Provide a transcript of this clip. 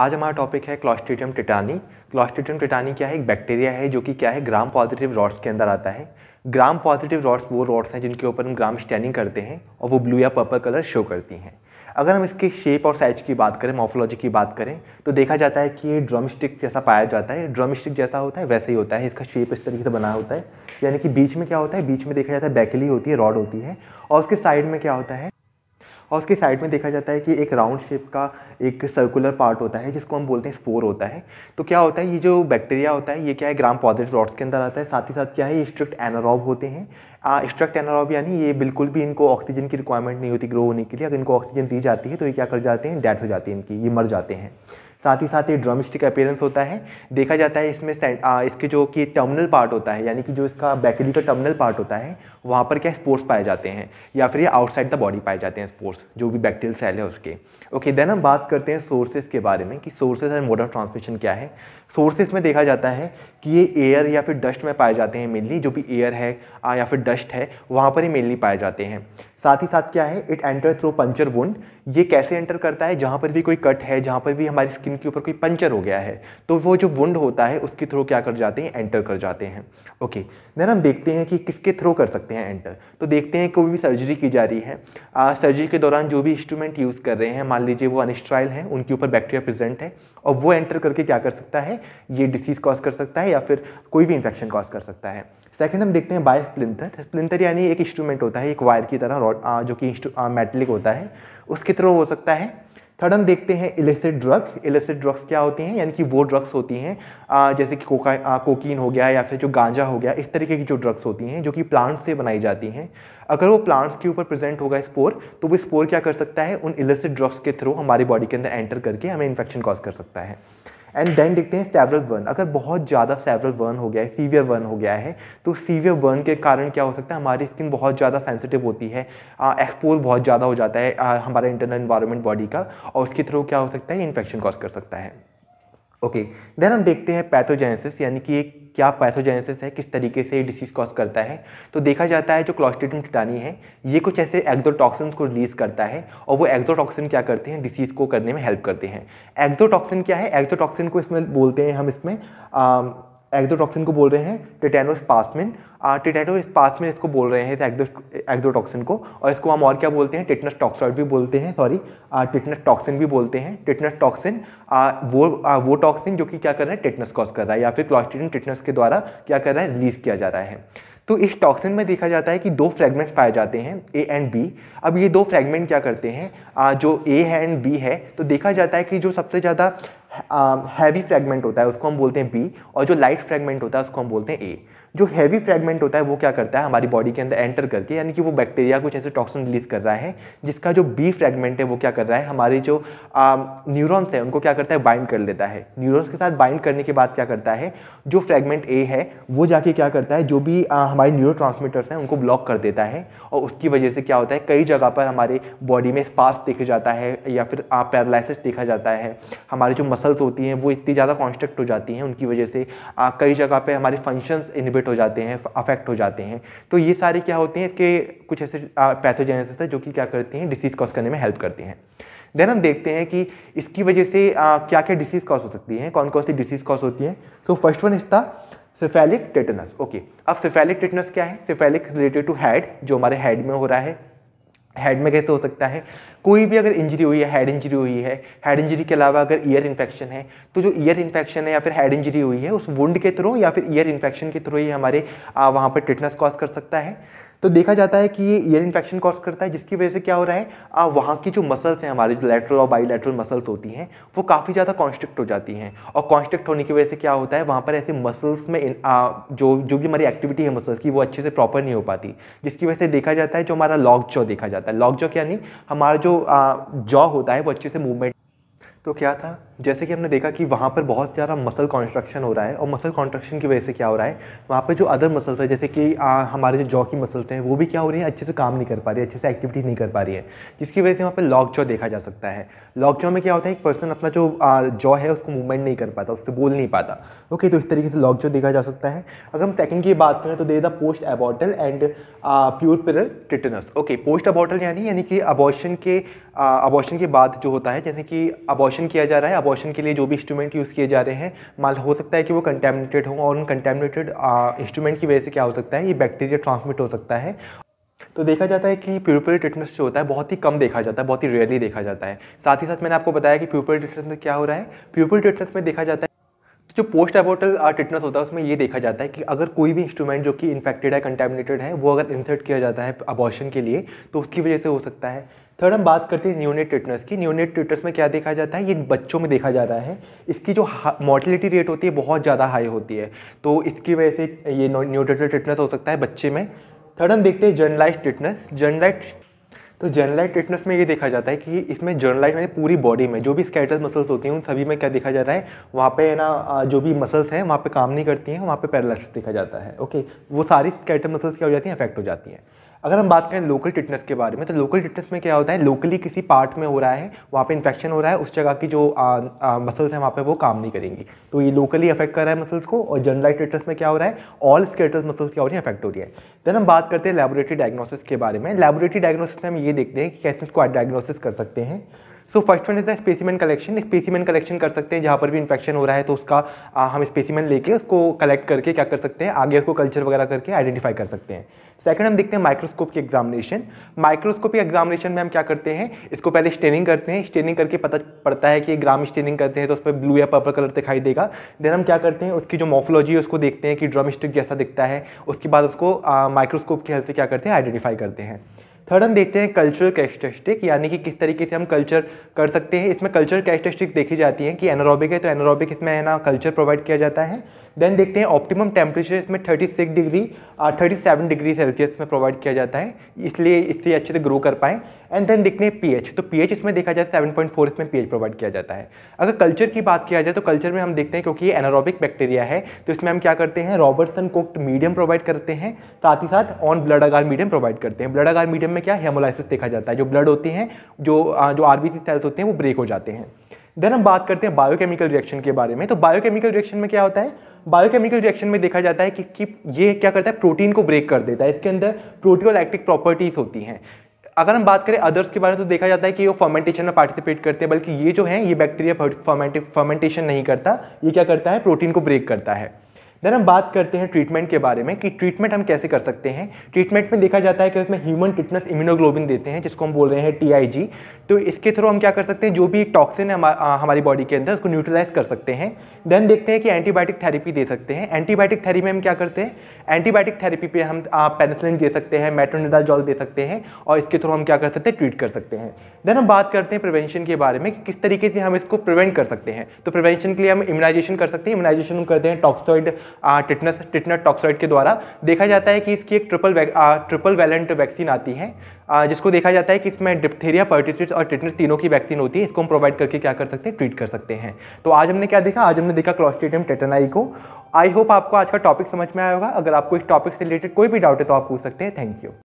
आज हमारा टॉपिक है क्लॉस्ट्रीडियम टिटानी क्लॉस्ट्रीडियम टिटानी क्या है एक बैक्टीरिया है जो कि क्या है ग्राम पॉजिटिव रॉड्स के अंदर आता है ग्राम पॉजिटिव रॉड्स वो रॉड्स हैं जिनके ऊपर हम ग्राम स्टैनिंग करते हैं और वो ब्लू या पर्पल कलर शो करती हैं अगर हम इसके शेप और साइज की बात करें मॉफोलॉजी की बात करें तो देखा जाता है कि ये ड्रम स्टिक जैसा पाया जाता है ड्रम स्टिक जैसा होता है वैसे ही होता है इसका शेप इस तरीके से बना होता है यानी कि बीच में क्या होता है बीच में देखा जाता है बैकली होती है रॉड होती है और उसके साइड में क्या होता है और उसके साइड में देखा जाता है कि एक राउंड शेप का एक सर्कुलर पार्ट होता है जिसको हम बोलते हैं स्पोर होता है तो क्या होता है ये जो बैक्टीरिया होता है ये क्या है ग्राम पॉजिटिव रॉड्स के अंदर आता है साथ ही साथ क्या है ये स्ट्रिक्ट एनारॉब होते हैं स्ट्रक्ट एनारॉब यानी ये बिल्कुल भी इनको ऑक्सीजन की रिक्वायरमेंट नहीं होती ग्रो होने के लिए अगर इनको ऑक्सीजन दी जाती है तो ये क्या कर जाते हैं डेथ हो जाती है इनकी ये मर जाते हैं साथ ही साथ ये ड्रम स्टिक अपेयरेंस होता है देखा जाता है इसमें आ, इसके जो कि टर्मिनल पार्ट होता है यानी कि जो इसका बैकरी का टर्मिनल पार्ट होता है वहाँ पर क्या स्पोर्ट्स पाए जाते हैं या फिर ये आउटसाइड द बॉडी पाए जाते हैं स्पोर्ट्स जो भी बैक्टीरियल सेल है उसके ओके देन हम बात करते हैं सोर्सेज के बारे में कि sources and mode of transmission क्या है सोर्सेज में देखा जाता है कि ये एयर या फिर डस्ट में पाए जाते हैं मेनली जो भी एयर है या फिर डस्ट है वहाँ पर ही मेनली पाए जाते हैं साथ ही साथ क्या है it enter through puncture wound ये कैसे एंटर करता है जहाँ पर भी कोई कट है जहाँ पर भी हमारी स्किन के ऊपर कोई पंचर हो गया है तो वो जो वुंड होता है उसके थ्रू क्या कर जाते हैं एंटर कर जाते हैं ओके देन हम देखते हैं कि किसके थ्रू कर सकते हैं एंटर तो देखते हैं कोई भी सर्जरी की जा रही है आ, सर्जरी के दौरान जो भी इंस्ट्रूमेंट यूज़ कर रहे हैं मान लीजिए वो अनिस्ट्राइल हैं उनके ऊपर बैक्टीरिया प्रेजेंट है और वो एंटर करके क्या कर सकता है ये डिसीज़ कॉज कर सकता है या फिर कोई भी इन्फेक्शन कॉज कर सकता है सेकेंड हम देखते हैं बाय स्प्लिंथर स्प्लिंथर यानी एक इंस्ट्रूमेंट होता है एक वायर की तरह जो कि मेटलिक होता है उसके थ्रू हो सकता है थर्ड हम देखते हैं इलेसिड ड्रग इलेसिड ड्रग्स क्या होती हैं यानी कि वो ड्रग्स होती हैं जैसे कि कोका आ, कोकीन हो गया या फिर जो गांजा हो गया इस तरीके की जो ड्रग्स होती हैं जो कि प्लांट्स से बनाई जाती हैं अगर वो प्लांट्स के ऊपर प्रेजेंट होगा स्पोर तो वो स्पोर क्या कर सकता है उन इलेसिड ड्रग्स के थ्रू हमारी बॉडी के अंदर एंटर करके हमें इन्फेक्शन कॉज कर सकता है एंड देन देखते हैं सेवरल वर्न अगर बहुत ज़्यादा सेवरल वर्न हो गया है सीवियर वर्न हो गया है तो सीवियर वर्न के कारण क्या हो सकता है हमारी स्किन बहुत ज़्यादा सेंसिटिव होती है एक्सपोज बहुत ज़्यादा हो जाता है आ, हमारा इंटरनल इन्वायरमेंट बॉडी का और उसके थ्रू क्या हो सकता है इन्फेक्शन कॉज कर सकता है ओके okay. देन हम देखते हैं पैथोजेनेसिस यानी कि एक क्या पैथोजेनेसिस है किस तरीके से ये डिसीज़ कॉज करता है तो देखा जाता है जो क्लॉस्टिडियम टिटानी है ये कुछ ऐसे एक्जोटॉक्सिन को रिलीज करता है और वो एक्जोटॉक्सिन क्या करते हैं डिसीज़ को करने में हेल्प करते हैं एक्जोटॉक्सिन क्या है एक्जोटॉक्सिन को इसमें बोलते हैं हम इसमें एग्जोटॉक्सिन को बोल रहे हैं टिटेनोस्पास्मिन टिटेनोस्पास्मिन इसको बोल रहे हैं इस एग्जोटॉक्सिन को और इसको हम और क्या बोलते हैं टिटनस टॉक्सॉइड भी बोलते हैं सॉरी टिटनस टॉक्सिन भी बोलते हैं टिटनस टॉक्सिन वो आ, वो टॉक्सिन जो कि क्या कर रहा है टिटनस कॉज कर रहा है या फिर क्लॉस्ट्रीडियम टिटनस के द्वारा क्या कर रहा है रिलीज किया जा रहा है तो इस टॉक्सिन में देखा जाता है कि दो फ्रेगमेंट पाए जाते हैं ए एंड बी अब ये दो फ्रैगमेंट क्या करते हैं जो ए है एंड बी है तो देखा जाता है कि जो सबसे ज़्यादा हैवी um, फ्रेगमेंट होता है उसको हम बोलते हैं बी और जो लाइट फ्रेगमेंट होता है उसको हम बोलते हैं ए जो हैवी फ्रेगमेंट होता है वो क्या करता है हमारी बॉडी के अंदर एंटर करके यानी कि वो बैक्टीरिया कुछ ऐसे टॉक्सिन रिलीज कर रहा है जिसका जो बी फ्रेगमेंट है वो क्या कर रहा है हमारे जो न्यूरॉन्स है उनको क्या करता है बाइंड कर लेता है न्यूरॉन्स के साथ बाइंड करने के बाद क्या करता है जो फ्रेगमेंट ए है वो जाके क्या करता है जो भी आ, हमारे न्यूरो हैं उनको ब्लॉक कर देता है और उसकी वजह से क्या होता है कई जगह पर हमारे बॉडी में स्पास देखा जाता है या फिर पैरालसिस देखा जाता है हमारी जो मसल्स होती हैं वो इतनी ज़्यादा कॉन्स्ट्रक्ट हो जाती हैं उनकी वजह से कई जगह पर हमारे फंक्शंस इनिबिट इनहिबिट हो जाते हैं अफेक्ट हो जाते हैं तो ये सारे क्या होते हैं इसके कुछ ऐसे पैथोजेनेस है जो कि क्या करते हैं डिसीज़ कॉज करने में हेल्प करते हैं देन हम देखते हैं कि इसकी वजह से आ, क्या क्या डिसीज़ कॉज हो सकती है कौन कौन सी डिसीज़ कॉज होती है तो फर्स्ट वन इसका सिफेलिक टेटनस ओके अब सिफेलिक टेटनस क्या है सिफेलिक रिलेटेड टू हेड जो हमारे हेड में हो रहा है हेड में कैसे हो सकता है कोई भी अगर इंजरी हुई है हेड इंजरी हुई है हेड इंजरी के अलावा अगर ईयर इन्फेक्शन है तो जो ईयर इन्फेक्शन है या फिर हेड इंजरी हुई है उस वुंड के थ्रू या फिर ईयर इन्फेक्शन के थ्रू ही हमारे वहाँ पर टिटनेस कॉज कर सकता है तो देखा जाता है कि ये ईयर इन्फेक्शन कॉज करता है जिसकी वजह से क्या हो रहा है आप वहाँ की जो मसल्स हैं हमारे जो लेटरल और बाईलेटरल मसल्स होती हैं वो काफ़ी ज़्यादा कॉन्स्ट्रिक्ट हो जाती हैं और कॉन्स्ट्रिक्ट होने की वजह से क्या होता है वहाँ पर ऐसे मसल्स में इन, आ, जो जो भी हमारी एक्टिविटी है मसल्स की वो अच्छे से प्रॉपर नहीं हो पाती जिसकी वजह से देखा जाता है जो हमारा लॉक जॉ देखा जाता है लॉक जॉ क्या नहीं हमारा जो जॉ होता है वो अच्छे से मूवमेंट तो क्या था जैसे कि हमने देखा कि वहाँ पर बहुत ज़्यादा मसल कॉन्स्ट्रक्शन हो रहा है और मसल कॉन्स्ट्रक्शन की वजह से क्या हो रहा है वहाँ पर जो अदर मसल्स है जैसे कि आ, हमारे जो जॉ की मसल्स हैं वो भी क्या हो रही है अच्छे से काम नहीं कर पा रही है अच्छे से एक्टिविटी नहीं कर पा रही है जिसकी वजह से वहाँ पर लॉक जॉ देखा जा सकता है लॉक जॉ में क्या होता है एक पर्सन अपना जो जॉ है उसको मूवमेंट नहीं कर पाता उससे बोल नहीं पाता ओके तो इस तरीके से लॉक जॉ देखा जा सकता है अगर हम सेकंड की बात करें तो दे the post एबॉटल and pure pearl tetanus okay post अबॉटल यानी यानी कि अबॉशन के अबॉशन के बाद जो होता है जैसे कि अबॉशन किया जा रहा है अबॉर्शन के लिए जो भी इंस्ट्रूमेंट यूज़ किए जा रहे हैं माल हो सकता है कि वो कंटेमिनेटेड हों और उन कंटेमिनेटेड इंस्ट्रूमेंट की वजह से क्या हो सकता है ये बैक्टीरिया ट्रांसमिट हो सकता है तो देखा जाता है कि प्यूपरी टिटनेस जो होता है बहुत ही कम देखा जाता है बहुत ही रेयरली देखा जाता है साथ ही साथ मैंने आपको बताया कि प्यूपरी टिटनेस में क्या हो रहा है प्यूपरी टिटनेस में देखा जाता है जो पोस्ट एबोटल टिटनस होता है उसमें ये देखा जाता है कि अगर कोई भी इंस्ट्रूमेंट जो कि इन्फेक्टेड है कंटेमिनेटेड है वो अगर इंसर्ट किया जाता है अबॉर्शन के लिए तो उसकी वजह से हो सकता है थर्ड हम बात करते हैं न्यूनेट टिटनस की न्यूनेट टिटनस में क्या देखा जाता है ये बच्चों में देखा जा रहा है इसकी जो मॉर्टिलिटी रेट होती है बहुत ज़्यादा हाई होती है तो इसकी वजह से ये न्यूनेटल टिटनस हो सकता है बच्चे में थर्ड हम देखते हैं जर्नलाइज टिटनस जर्नलाइट तो जर्नलाइज टिटनस में ये देखा जाता है कि इसमें जर्नलाइज मैंने पूरी बॉडी में जो भी स्कैटल मसल्स होती हैं उन सभी में क्या देखा जाता है वहाँ पे ना जो भी मसल्स हैं वहाँ पे काम नहीं करती हैं वहाँ पे पैरालिसिस देखा जाता है ओके वो सारी स्कैटल मसल्स क्या हो जाती हैं अफेक्ट हो जाती हैं अगर हम बात करें लोकल टिटनेस के बारे में तो लोकल टिटनेस में क्या होता है लोकली किसी पार्ट में हो रहा है वहाँ पे इन्फेक्शन हो रहा है उस जगह की जो मसल्स हैं वहाँ पे वो काम नहीं करेंगी तो ये लोकली अफेक्ट कर रहा है मसल्स को और जनरलाइज टिटनेस में क्या हो रहा है ऑल स्केटल मसल्स क्या हो रही है अफेक्ट हो रही है देन हम बात करते हैं लेबोरेटरी डायग्नोसिस के बारे में लेबोरेटरी डायग्नोसिस में हम ये देखते हैं कि कैसे इसको डायग्नोसिस कर सकते हैं so first one is the specimen collection specimen collection कर सकते हैं जहाँ पर भी इन्फेक्शन हो रहा है तो उसका आ, हम स्पेसिमन लेके उसको कलेक्ट करके क्या कर सकते हैं आगे उसको कल्चर वगैरह करके आइडेंटिफाई कर सकते हैं सेकंड हम देखते हैं माइक्रोस्कोप की एग्जामिनेशन माइक्रोस्कोप की एग्जामिनेशन में हम क्या करते हैं इसको पहले स्टेनिंग करते हैं स्टेनिंग करके पता पड़ता है कि ग्राम स्टेनिंग करते हैं तो उस पर ब्लू या पर्पल कलर दिखाई देगा देन हम क्या करते हैं उसकी जो मोफोलॉजी है उसको देखते हैं कि ड्रम स्टिक जैसा दिखता है उसके बाद उसको माइक्रोस्कोप की हेल्प से क्या करते हैं आइडेंटिफाई करते हैं थर्ड हम देखते हैं कल्चरल कैरेक्टरिस्टिक यानी कि किस तरीके से हम कल्चर कर सकते हैं इसमें कल्चरल कैरेक्टरिस्टिक देखी जाती है कि एनारोबिक है तो एनारोबिक इसमें है ना कल्चर प्रोवाइड किया जाता है देन देखते हैं ऑप्टिमम टेम्परेचर इसमें 36 डिग्री और 37 डिग्री सेल्सियस में प्रोवाइड किया जाता है इसलिए इससे अच्छे से ग्रो कर पाए एंड देन देखते हैं पीएच तो पीएच इसमें देखा जाए 7.4 इसमें पीएच प्रोवाइड किया जाता है अगर कल्चर की बात किया जाए तो कल्चर में हम देखते हैं क्योंकि ये एनारोबिक बैक्टीरिया है तो इसमें हम क्या करते हैं रॉबर्टसन कोक्ट मीडियम प्रोवाइड करते हैं साथ ही साथ on blood agar medium provide करते हैं ब्लड अगार मीडियम में क्या हेमोलाइसिस देखा जाता है जो ब्लड होते हैं जो जो आरबीसी सेल्स होते हैं वो ब्रेक हो जाते हैं देन हम बात करते हैं बायोकेमिकल रिएक्शन के बारे में तो बायोकेमिकल रिएक्शन में क्या होता है बायोकेमिकल रिएक्शन में देखा जाता है कि, कि ये क्या करता है प्रोटीन को ब्रेक कर देता है इसके अंदर प्रोटियोलैक्टिक प्रॉपर्टीज होती हैं अगर हम बात करें अदर्स के बारे में तो देखा जाता है कि वो फर्मेंटेशन में पार्टिसिपेट करते हैं बल्कि ये जो है ये बैक्टीरिया फर्मेंटेशन नहीं करता ये क्या करता है प्रोटीन को ब्रेक करता है देन हम बात करते हैं ट्रीटमेंट के बारे में कि ट्रीटमेंट हम कैसे कर सकते हैं ट्रीटमेंट में देखा जाता है कि उसमें ह्यूमन टिटनस इम्यूनोग्लोबिन देते हैं जिसको हम बोल रहे हैं टी तो इसके थ्रू हम क्या कर सकते हैं जो भी टॉक्सिन है हमारी बॉडी के अंदर उसको न्यूट्रलाइज कर सकते हैं देन देखते हैं कि एंटीबायोटिक थेरेपी दे सकते हैं एंटीबायोटिक थेरेपी में हम क्या करते हैं एंटीबायोटिक थेरेपी पे हम पेनिसिलिन दे सकते हैं मेट्रोनिडाजॉल दे सकते हैं और इसके थ्रू हम क्या कर सकते हैं ट्रीट कर सकते हैं देन हम बात करते हैं प्रिवेंशन के बारे में कि किस तरीके से हम इसको प्रिवेंट कर सकते हैं तो प्रिवेंशन के लिए हम इम्यूनाइजेशन कर सकते हैं इम्यूनाइजेशन हम करते हैं टॉक्सॉइड टिटनस टिटनट टॉक्सॉइड के द्वारा देखा जाता है कि इसकी एक ट्रिपल वैक, आ, ट्रिपल वैलेंट वैक्सीन आती है आ, जिसको देखा जाता है कि इसमें डिप्थेरिया पर्टिसिट्स और टिटनस तीनों की वैक्सीन होती है इसको हम प्रोवाइड करके क्या कर सकते हैं ट्रीट कर सकते हैं तो आज हमने क्या देखा आज हमने देखा क्लॉस्टेडियम टेटनाई को आई होप आपको आज का टॉपिक समझ में आया होगा अगर आपको इस टॉपिक से रिलेटेड कोई भी डाउट है तो आप पूछ सकते हैं थैंक यू